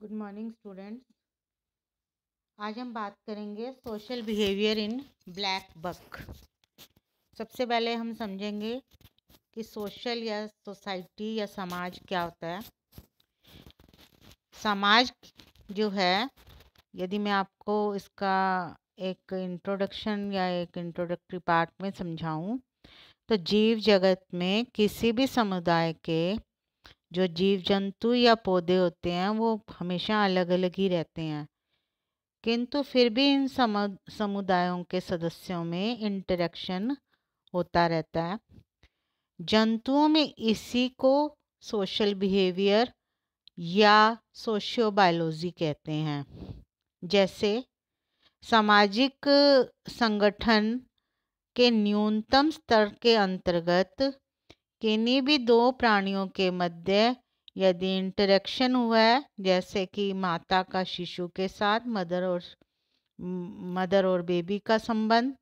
good morning students आज हम बात करेंगे social behaviour in black buck सबसे पहले हम समझेंगे कि सोशल या सोसाइटी या समाज क्या होता है समाज जो है यदि मैं आपको इसका एक इंट्रोडक्शन या एक इंट्रोडक्टरी पार्ट में समझाऊं तो जीव जगत में किसी भी समुदाय के जो जीव जंतु या पौधे होते हैं वो हमेशा अलग अलग ही रहते हैं किंतु फिर भी इन समुदायों के सदस्यों में इंटरेक्शन होता रहता है जंतुओं में इसी को सोशल बिहेवियर या सोशियोबायोलॉजी कहते हैं जैसे सामाजिक संगठन के न्यूनतम स्तर के अंतर्गत किन्हीं भी दो प्राणियों के मध्य यदि इंटरेक्शन हुआ है जैसे कि माता का शिशु के साथ मदर और मदर और बेबी का संबंध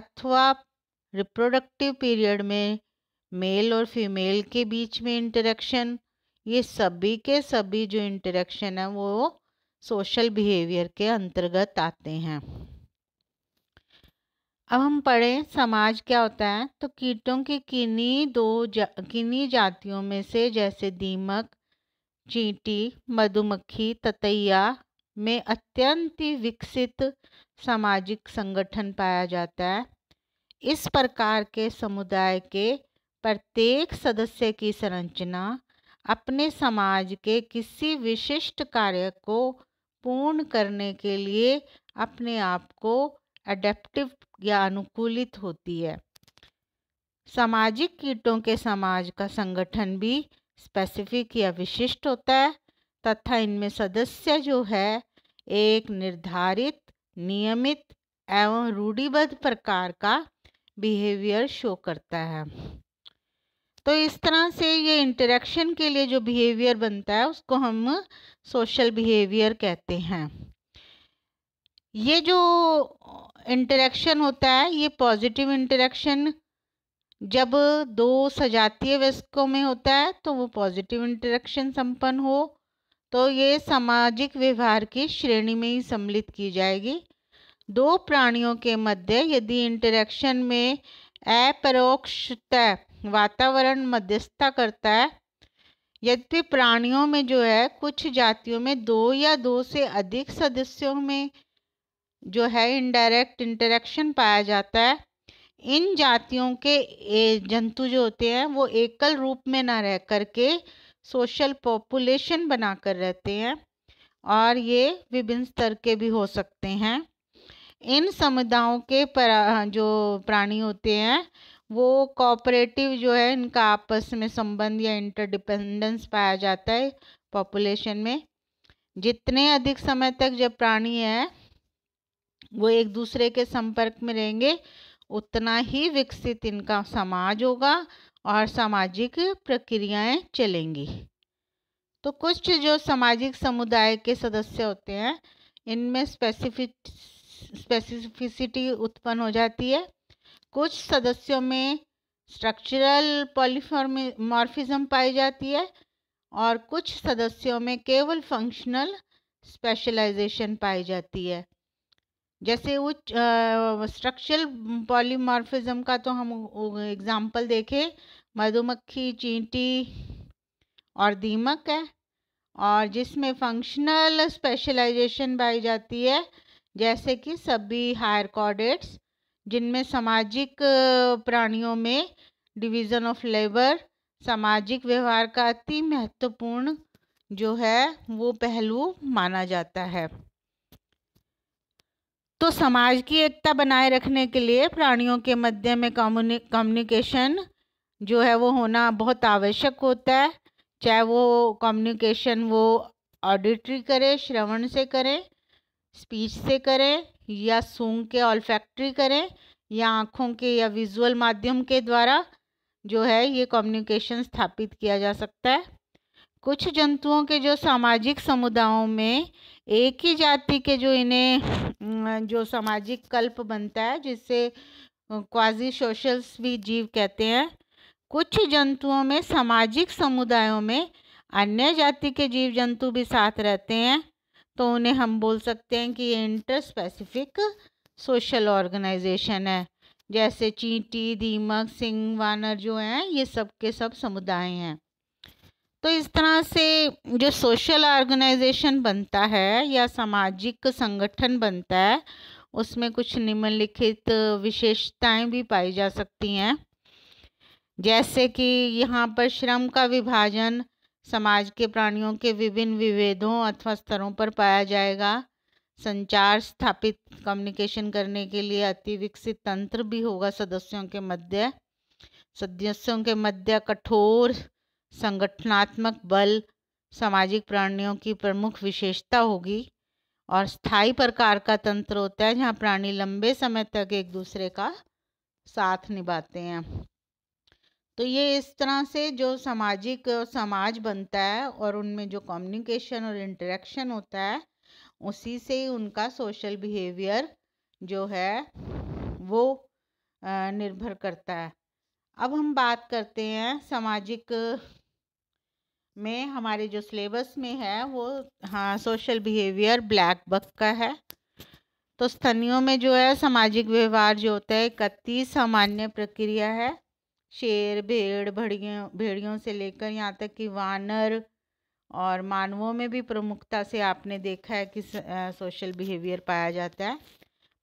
अथवा रिप्रोडक्टिव पीरियड में मेल और फीमेल के बीच में इंटरेक्शन ये सभी के सभी जो इंटरेक्शन है वो सोशल बिहेवियर के अंतर्गत आते हैं अब हम पढ़ें समाज क्या होता है तो कीटों के किन्नी दो जा, किन्नी जातियों में से जैसे दीमक चींटी मधुमक्खी ततैया में अत्यंत विकसित सामाजिक संगठन पाया जाता है इस प्रकार के समुदाय के प्रत्येक सदस्य की संरचना अपने समाज के किसी विशिष्ट कार्य को पूर्ण करने के लिए अपने आप को एडेप्टिव या अनुकूलित होती है सामाजिक कीटों के समाज का संगठन भी स्पेसिफिक या विशिष्ट होता है तथा इनमें सदस्य जो है एक निर्धारित नियमित एवं रूढ़िबद्ध प्रकार का बिहेवियर शो करता है तो इस तरह से ये इंटरेक्शन के लिए जो बिहेवियर बनता है उसको हम सोशल बिहेवियर कहते हैं ये जो इंटरेक्शन होता है ये पॉजिटिव इंटरेक्शन जब दो सजातीय वयस्कों में होता है तो वो पॉजिटिव इंटरेक्शन संपन्न हो तो ये सामाजिक व्यवहार की श्रेणी में ही सम्मिलित की जाएगी दो प्राणियों के मध्य यदि इंटरेक्शन में अपरोक्षतः वातावरण मध्यस्थता करता है यद्यपि प्राणियों में जो है कुछ जातियों में दो या दो से अधिक सदस्यों में जो है इनडायरेक्ट इंटरेक्शन पाया जाता है इन जातियों के जंतु जो होते हैं वो एकल रूप में ना रह करके सोशल पॉपुलेशन बनाकर रहते हैं और ये विभिन्न स्तर के भी हो सकते हैं इन समुदायों के जो प्राणी होते हैं वो कॉपरेटिव जो है इनका आपस में संबंध या इंटरडिपेंडेंस पाया जाता है पॉपुलेशन में जितने अधिक समय तक जब प्राणी है वो एक दूसरे के संपर्क में रहेंगे उतना ही विकसित इनका समाज होगा और सामाजिक प्रक्रियाएं चलेंगी तो कुछ जो सामाजिक समुदाय के सदस्य होते हैं इनमें स्पेसिफिक स्पेसिफिसिटी उत्पन्न हो जाती है कुछ सदस्यों में स्ट्रक्चरल पॉलीफॉर्मी पाई जाती है और कुछ सदस्यों में केवल फंक्शनल स्पेशलाइजेशन पाई जाती है जैसे वो स्ट्रक्चरल पॉलीमॉर्फिज्म का तो हम एग्ज़ाम्पल देखें मधुमक्खी चींटी और दीमक है और जिसमें फंक्शनल स्पेशलाइजेशन पाई जाती है जैसे कि सभी हायर कॉर्डेट्स जिनमें सामाजिक प्राणियों में डिवीज़न ऑफ लेबर सामाजिक व्यवहार का अति महत्वपूर्ण जो है वो पहलू माना जाता है तो समाज की एकता बनाए रखने के लिए प्राणियों के मध्य में कम्युनि कम्युनिकेशन जो है वो होना बहुत आवश्यक होता है चाहे वो कम्युनिकेशन वो ऑडिटरी करें श्रवण से करें स्पीच से करें या सूंग के ऑलफैक्ट्री करें या आँखों के या विजुअल माध्यम के द्वारा जो है ये कम्युनिकेशन स्थापित किया जा सकता है कुछ जंतुओं के जो सामाजिक समुदायों में एक ही जाति के जो इन्हें जो सामाजिक कल्प बनता है जिससे क्वाजी सोशल्स भी जीव कहते हैं कुछ जंतुओं में सामाजिक समुदायों में अन्य जाति के जीव जंतु भी साथ रहते हैं तो उन्हें हम बोल सकते हैं कि ये इंटर स्पेसिफिक सोशल ऑर्गेनाइजेशन है जैसे चींटी दीमक सिंह वानर जो हैं ये सब के सब समुदाय हैं तो इस तरह से जो सोशल ऑर्गेनाइजेशन बनता है या सामाजिक संगठन बनता है उसमें कुछ निम्नलिखित विशेषताएं भी पाई जा सकती हैं जैसे कि यहाँ पर श्रम का विभाजन समाज के प्राणियों के विभिन्न विभेदों अथवा स्तरों पर पाया जाएगा संचार स्थापित कम्युनिकेशन करने के लिए अति विकसित तंत्र भी होगा सदस्यों के मध्य सदस्यों के मध्य कठोर संगठनात्मक बल सामाजिक प्राणियों की प्रमुख विशेषता होगी और स्थायी प्रकार का तंत्र होता है जहाँ प्राणी लंबे समय तक एक दूसरे का साथ निभाते हैं तो ये इस तरह से जो सामाजिक समाज बनता है और उनमें जो कम्युनिकेशन और इंटरेक्शन होता है उसी से ही उनका सोशल बिहेवियर जो है वो निर्भर करता है अब हम बात करते हैं सामाजिक में हमारे जो सिलेबस में है वो हाँ सोशल बिहेवियर ब्लैक बक का है तो स्तनियों में जो है सामाजिक व्यवहार जो होता है इकतीस सामान्य प्रक्रिया है शेर भेड़ भड़ियों भेड़ियों से लेकर यहाँ तक कि वानर और मानवों में भी प्रमुखता से आपने देखा है कि सोशल बिहेवियर पाया जाता है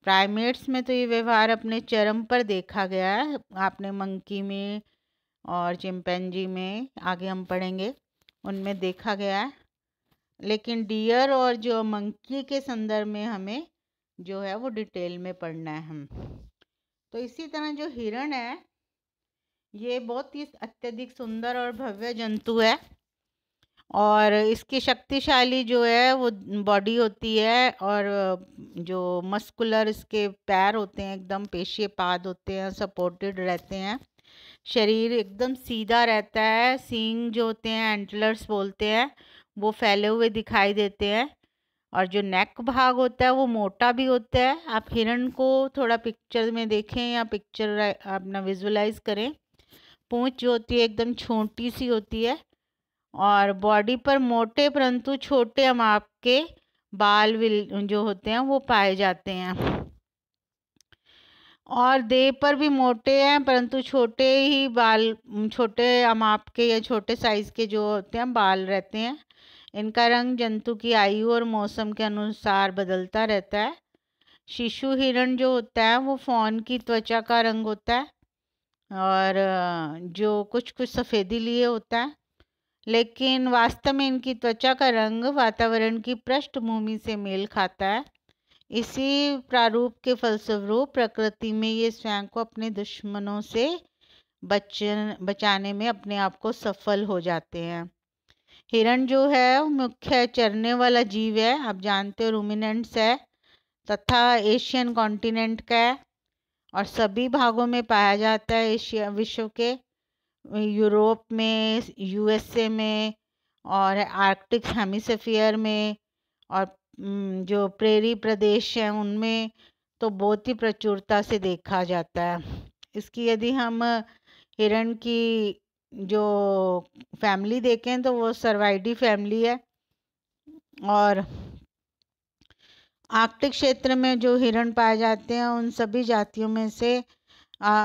प्राइमेट्स में तो ये व्यवहार अपने चरम पर देखा गया है आपने मंकी में और चिंपैंजी में आगे हम पढ़ेंगे उनमें देखा गया है लेकिन डियर और जो मंकी के संदर्भ में हमें जो है वो डिटेल में पढ़ना है हम तो इसी तरह जो हिरण है ये बहुत ही अत्यधिक सुंदर और भव्य जंतु है और इसकी शक्तिशाली जो है वो बॉडी होती है और जो मस्कुलर इसके पैर होते हैं एकदम पेशी पाद होते हैं सपोर्टेड रहते हैं शरीर एकदम सीधा रहता है सींग जो होते हैं एंटलर्स बोलते हैं वो फैले हुए दिखाई देते हैं और जो नेक भाग होता है वो मोटा भी होता है आप हिरण को थोड़ा पिक्चर में देखें या पिक्चर अपना विजुलाइज करें पूँछ जो होती है एकदम छोटी सी होती है और बॉडी पर मोटे परंतु छोटे हम आपके बाल विल जो होते हैं वो पाए जाते हैं और देह पर भी मोटे हैं परंतु छोटे ही बाल छोटे अमाप के या छोटे साइज़ के जो होते हैं बाल रहते हैं इनका रंग जंतु की आयु और मौसम के अनुसार बदलता रहता है शिशु हिरण जो होता है वो फौन की त्वचा का रंग होता है और जो कुछ कुछ सफ़ेदी लिए होता है लेकिन वास्तव में इनकी त्वचा का रंग वातावरण की पृष्ठभूमि से मेल खाता है इसी प्रारूप के फलस्वरूप प्रकृति में ये स्वयं को अपने दुश्मनों से बचन बचाने में अपने आप को सफल हो जाते हैं हिरण जो है मुख्य चरने वाला जीव है आप जानते हो रूमिनेंट्स है तथा एशियन कॉन्टिनेंट का है और सभी भागों में पाया जाता है एशिया विश्व के यूरोप में यूएसए में और आर्कटिक हेमिसफियर में और जो प्रेरी प्रदेश हैं उनमें तो बहुत ही प्रचुरता से देखा जाता है इसकी यदि हम हिरण की जो फैमिली देखें तो वो सर्वाइडी फैमिली है और आर्कटिक क्षेत्र में जो हिरण पाए जाते हैं उन सभी जातियों में से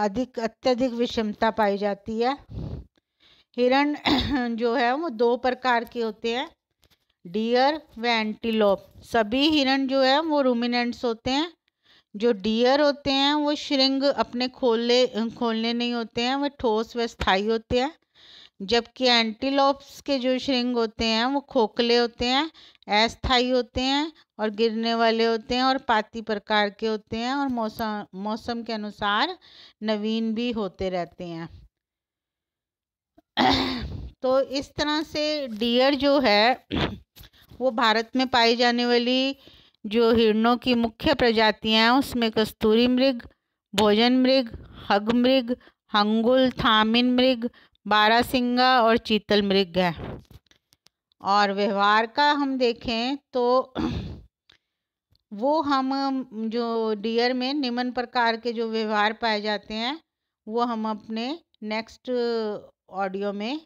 अधिक अत्यधिक विषमता पाई जाती है हिरण जो है वो दो प्रकार के होते हैं डियर व एंटीलोप सभी हिरण जो है वो रूमिनेंट्स होते हैं जो डियर होते हैं वो श्रृंग अपने खोले खोलने नहीं होते हैं वो ठोस व स्थाई होते हैं जबकि एंटीलोप्स के जो श्रृंग होते हैं वो खोखले होते हैं अस्थाई होते हैं और गिरने वाले होते हैं और पाती प्रकार के होते हैं और मौसम मौसम के अनुसार नवीन भी होते रहते हैं तो इस तरह से डियर जो है वो भारत में पाई जाने वाली जो हिरणों की मुख्य प्रजातियां हैं उसमें कस्तूरी मृग भोजन मृग हग मृग हंगुल थामिन मृग बारासिंगा और चीतल मृग है और व्यवहार का हम देखें तो वो हम जो डियर में निम्न प्रकार के जो व्यवहार पाए जाते हैं वो हम अपने नेक्स्ट ऑडियो में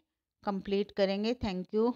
कंप्लीट करेंगे थैंक यू